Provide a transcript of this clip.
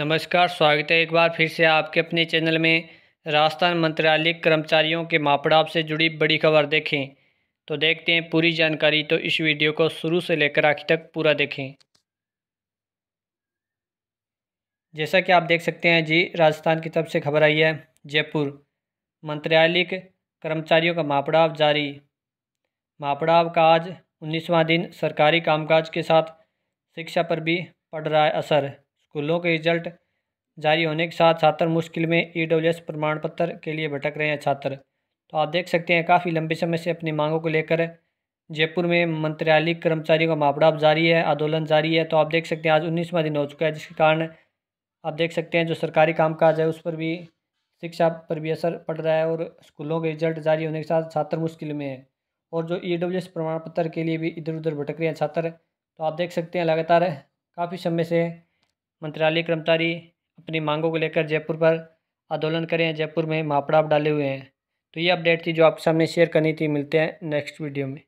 नमस्कार स्वागत है एक बार फिर से आपके अपने चैनल में राजस्थान मंत्रालय कर्मचारियों के मापड़ाप से जुड़ी बड़ी खबर देखें तो देखते हैं पूरी जानकारी तो इस वीडियो को शुरू से लेकर आखिर तक पूरा देखें जैसा कि आप देख सकते हैं जी राजस्थान की तरफ से खबर आई है जयपुर मंत्रालयिक कर्मचारियों का मापड़ाव जारी मापड़ाव का आज उन्नीसवां दिन सरकारी कामकाज के साथ शिक्षा पर भी पड़ रहा है असर स्कूलों के रिजल्ट जारी होने के साथ छात्र मुश्किल में ई e प्रमाण पत्र के लिए भटक रहे हैं छात्र तो आप देख सकते हैं काफ़ी लंबे समय से अपनी मांगों को लेकर जयपुर में मंत्रालय कर्मचारियों का मापड़ाप जारी है आंदोलन जारी है तो आप देख सकते हैं आज उन्नीसवा दिन हो चुका है जिसके कारण आप देख सकते हैं जो सरकारी कामकाज है उस पर भी शिक्षा पर भी असर पड़ रहा है और स्कूलों के रिजल्ट जारी होने के साथ छात्र मुश्किल में है और जो ई e प्रमाण पत्र के लिए भी इधर उधर भटक रहे हैं छात्र तो आप देख सकते हैं लगातार काफ़ी समय से मंत्रालय कर्मचारी अपनी मांगों को लेकर जयपुर पर आंदोलन करें जयपुर में मापड़ाप डाले हुए हैं तो ये अपडेट थी जो आपके सामने शेयर करनी थी मिलते हैं नेक्स्ट वीडियो में